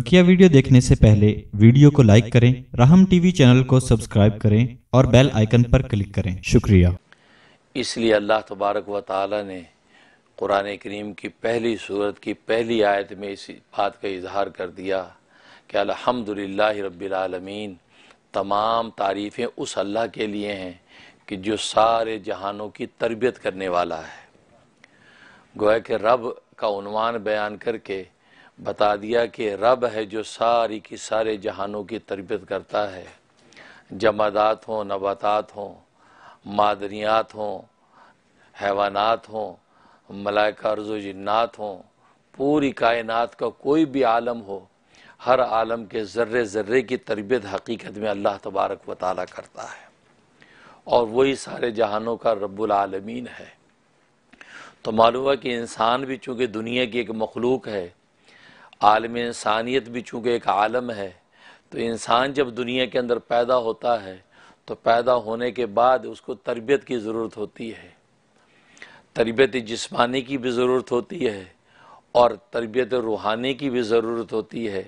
बकिया वीडियो देखने से पहले वीडियो को लाइक करें राहम टीवी चैनल को सब्सक्राइब करें और बेल आइकन पर क्लिक करें शुक्रिया इसलिए अल्लाह तबारक व ताली ने कुरान करीम की पहली सूरत की पहली आयत में इस बात का इजहार कर दिया कि अलहमदिल्ला रबालमीन तमाम तारीफ़ें उस अल्लाह के लिए हैं कि जो सारे जहानों की तरबियत करने वाला है गोया के रब का उनवान बयान करके बता दिया कि रब है जो सारी की सारे जहानों की तरबियत करता है जमादात हों नबातात हों मादनियात हों हैवानात हों मलाइका अर्ज जन्नात हों पूरी कायनात का कोई भी आलम हो हर आलम के ज़र्रे ज़र्रे की तरबियत हकीकत में अल्लाह तबारक व करता है और वही सारे जहानों का रब्लमीन है तो मालूम है कि इंसान भी चूँकि दुनिया की एक मखलूक है आलम इंसानियत भी चूँकि एक आलम है तो इंसान जब दुनिया के अंदर पैदा होता है तो पैदा होने के बाद उसको तरबियत की ज़रूरत होती है तरबियत जिस्मानी की भी ज़रूरत होती है और तरबियत रूहानी की भी ज़रूरत होती है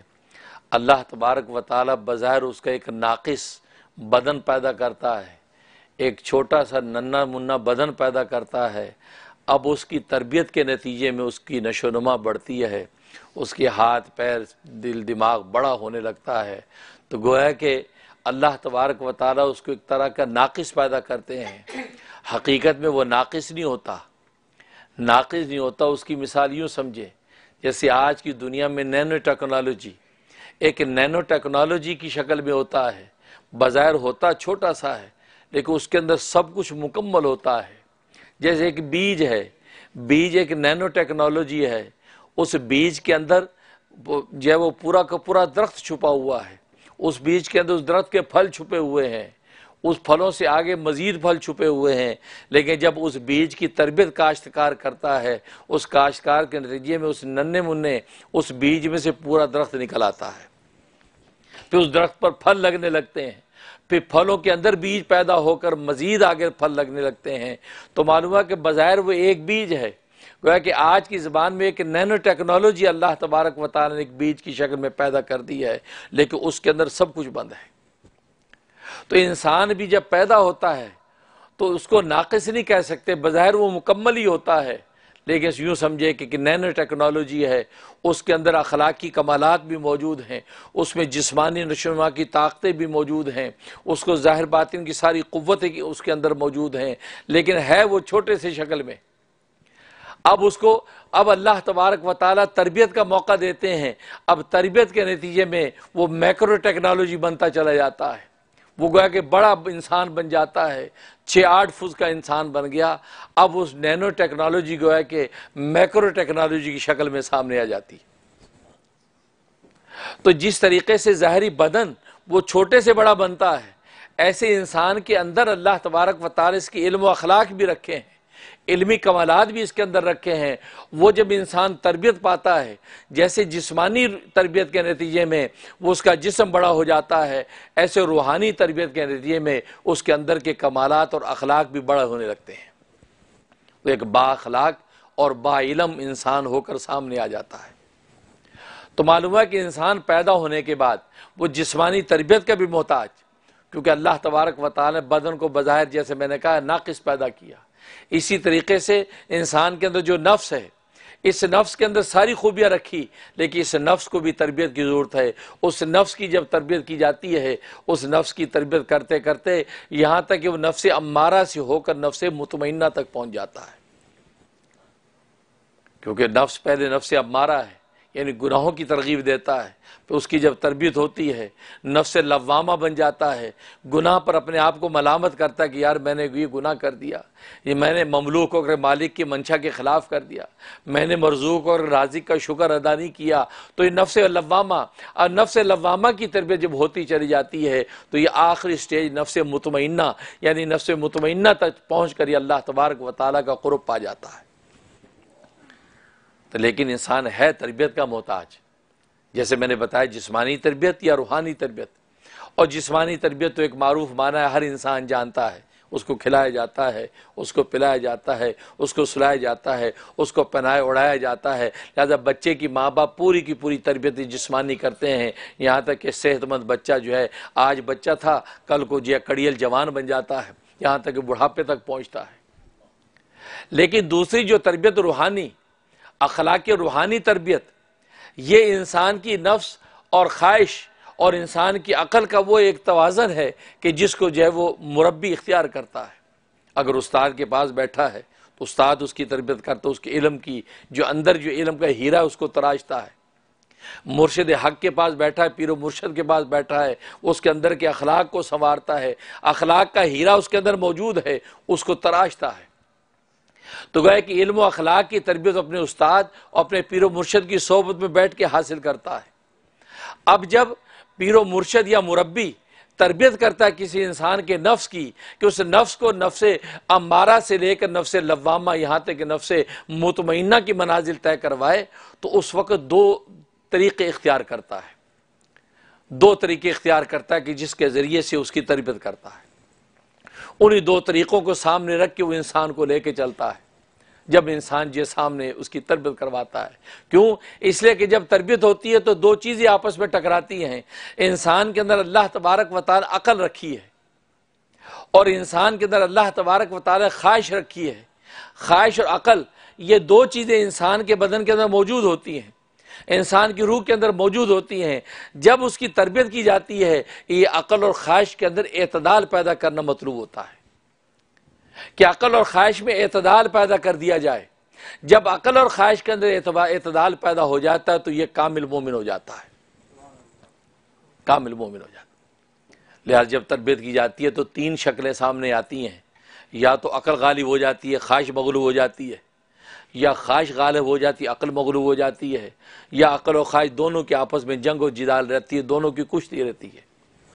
अल्लाह तबारक व ताली बज़ाहिर उसका एक नाक़स बदन पैदा करता है एक छोटा सा नन्ना मुन्ना बदन पैदा करता है अब उसकी तरबियत के नतीजे में उसकी नशोनुमा बढ़ती है उसके हाथ पैर दिल दिमाग बड़ा होने लगता है तो गोया कि अल्लाह तबारक व ताली उसको एक तरह का नाकस पैदा करते हैं हकीकत में वो नाकस नहीं होता नाकस नहीं होता उसकी मिसाल यूँ समझे जैसे आज की दुनिया में नैनो टेक्नोलॉजी एक नैनो टेक्नोलॉजी की शक्ल में होता है बाज़ार होता छोटा सा है लेकिन उसके अंदर सब कुछ मुकम्मल होता है जैसे एक बीज है बीज एक नैनो टेक्नोलॉजी है उस बीज के अंदर जो है वो पूरा का पूरा दरख्त छुपा हुआ है उस बीज के अंदर उस दरख्त के फल छुपे हुए हैं उस फलों से आगे मज़ीद फल छुपे हुए हैं लेकिन जब उस बीज की तरबियत काश्तकार करता है उस काश्तकार के नतीजे में उस नन्हे मुन्ने उस बीज में से पूरा दरख्त निकल आता है फिर उस दरख्त पर फल लगने लगते हैं फिर फलों के अंदर बीज पैदा होकर मज़ीद आगे फल लगने लगते हैं तो मालूम है कि बाज़ाहिर वो एक बीज है गोया कि आज की ज़बान में एक नैनो टेक्नोलॉजी अल्लाह तबारक वाल ने एक बीज की शक्ल में पैदा कर दी है लेकिन उसके अंदर सब कुछ बंद है तो इंसान भी जब पैदा होता है तो उसको नाकस नहीं कह सकते बाहर वो मुकम्मल ही होता है लेकिन यूँ समझे कि, कि नैनो टेक्नोलॉजी है उसके अंदर अखलाकी कमालत भी मौजूद हैं उसमें जिसमानी नशोनुमा की ताकतें भी मौजूद हैं उसको ज़ाहिर बातिन की सारी क़वतें उसके अंदर मौजूद हैं लेकिन है वो छोटे से शक्ल में अब उसको अब अल्लाह तबारक व ताली तरबियत का मौका देते हैं अब तरबियत के नतीजे में वो मैक्रो टेक्नोलॉजी बनता चला जाता है वो गोया कि बड़ा इंसान बन जाता है छः आठ फुज का इंसान बन गया अब उस नैनो टेक्नोलॉजी गोया कि मैक्रो टेक्नोलॉजी की शक्ल में सामने आ जाती तो जिस तरीके से ज़ाहरी बदन वो छोटे से बड़ा बनता है ऐसे इंसान के अंदर अल्लाह तबारक व तार की इल्म अखलाक भी रखे हैं इल्मी कमालत भी इसके अंदर रखे हैं वो जब इंसान तरबियत पाता है जैसे जिस्मानी तरबियत के नतीजे में वो उसका जिसम बड़ा हो जाता है ऐसे रूहानी तरबियत के नतीजे में उसके अंदर के कमालत और अखलाक भी बड़ा होने लगते हैं तो एक बाखलाक और बाम इंसान होकर सामने आ जाता है तो मालूम है कि इंसान पैदा होने के बाद वो जिस्मानी तरबियत का भी मोहताज क्योंकि अल्लाह तबारक वाल ने बदन को बज़ाहिर जैसे मैंने कहा नाकिस पैदा किया इसी तरीके से इंसान के अंदर जो नफ्स है इस नफ्स के अंदर सारी खूबियां रखी लेकिन इस नफ्स को भी तरबियत की ज़रूरत है उस नफ्स की जब तरबियत की जाती है उस नफ्स की तरबियत करते करते यहां तक कि वो नफ्स अम्मारा से होकर नफ्स मुतमना तक पहुंच जाता है क्योंकि नफ्स पहले नफ्स अम्मारा है यानी गुनाहों की तरगीब देता है तो उसकी जब तरबियत होती है नफ्स लवामा बन जाता है गुनाह पर अपने आप को मलामत करता है कि यार मैंने ये गुनाह कर दिया ये मैंने ममलूक और मालिक की मंशा के ख़िलाफ़ कर दिया मैंने मरजूक और राजिक का शुक्र अदा नहीं किया तो ये नफ्स लवामा और नफ्स लवामा की तरबियत जब होती चली जाती है तो ये आखिरी स्टेज नफ्स मुतमना यानी नफ्स मुतमना तक पहुँच कर ये अल्लाह तबारक व ताली का क़ुरब पा जाता है तो लेकिन इंसान है तरबियत का मोहताज जैसे मैंने बताया जिसमानी तरबियत या रूहानी तरबियत और जिसमानी तरबियत तो एक मरूफ माना है हर इंसान जानता है उसको खिलाया जाता है उसको पिलाया जाता है उसको सुलाया जाता है उसको पहनाए उड़ाया जाता है लिहाजा बच्चे की माँ बाप पूरी की पूरी तरबियत जिसमानी करते हैं यहाँ तक कि सेहतमंद बच्चा जो है आज बच्चा था कल को जो कड़ियल जवान बन जाता है यहाँ तक बुढ़ापे तक पहुँचता है लेकिन दूसरी जो तरबियत रूहानी अखलाक रूहानी तरबियत ये इंसान की नफ्स और ख्वाहिश और इंसान की अकल का वो एक तोज़न है कि जिसको जो है वो मुरबी इख्तियार करता है अगर उस्ताद के पास बैठा है तो उस्ताद उसकी तरबियत करता है उसके इलम की जो अंदर जो इलम का हीरा है उसको तराशता है मुर्शद हक के पास बैठा है पीर मुर्शद के पास बैठा है उसके अंदर के अखलाक को संवारता है अखलाक का हीरा उसके अंदर मौजूद है उसको तराशता है तो गए कि इल्म अखलाक की तरबियत अपने उस्ताद और अपने पीर मुर्शद की सोबत में बैठ के हासिल करता है अब जब पीर मुर्शद या मुरबी तरबियत करता है किसी इंसान के नफ्स की कि उस नफ्स को नफ्स अमारा से लेकर नफ्स लवामा यहाँ तक कि नफ्स मुतमना की मनाजिल तय करवाए तो उस वक्त दो तरीक़े इख्तियार करता है दो तरीके इख्तियार करता है कि जिसके ज़रिए से उसकी तरबियत करता है उन्हीं दो तरीक़ों को सामने रख के वो इंसान को लेके चलता है जब इंसान ये सामने उसकी तरबियत करवाता है क्यों इसलिए कि जब तरबियत होती है तो दो चीज़ें आपस में टकराती हैं इंसान के अंदर अल्लाह तबारक व अकल रखी है और इंसान के अंदर अल्लाह तबारक व ख्वाहिश रखी है ख्वाहिश और अकल ये दो चीज़ें इंसान के बदन के अंदर मौजूद होती हैं इंसान की रूह के अंदर मौजूद होती हैं जब उसकी तरबियत की जाती है ये अकल और ख्वाहिश के अंदर अतदाल पैदा करना मतलूब होता है कि अकल और ख्वाहिश में अतदाल पैदा कर दिया जाए जब अकल और ख्वाहिश के अंदर अतदाल पैदा हो जाता है तो ये कामिल मोमिन हो जाता है कामिल मोमिन हो जाता है लिहाजा जब तरबियत की जाती है तो तीन शक्लें सामने आती हैं या तो अकल गालिब हो जाती है ख्वाहिश मगलूब हो जाती है या ख्वाहिश गालिब हो जाती है अकल मगलूब हो जाती है या अकल और ख्वाहिश दोनों के आपस में जंग और जिदाल रहती है दोनों की कुश्ती रहती है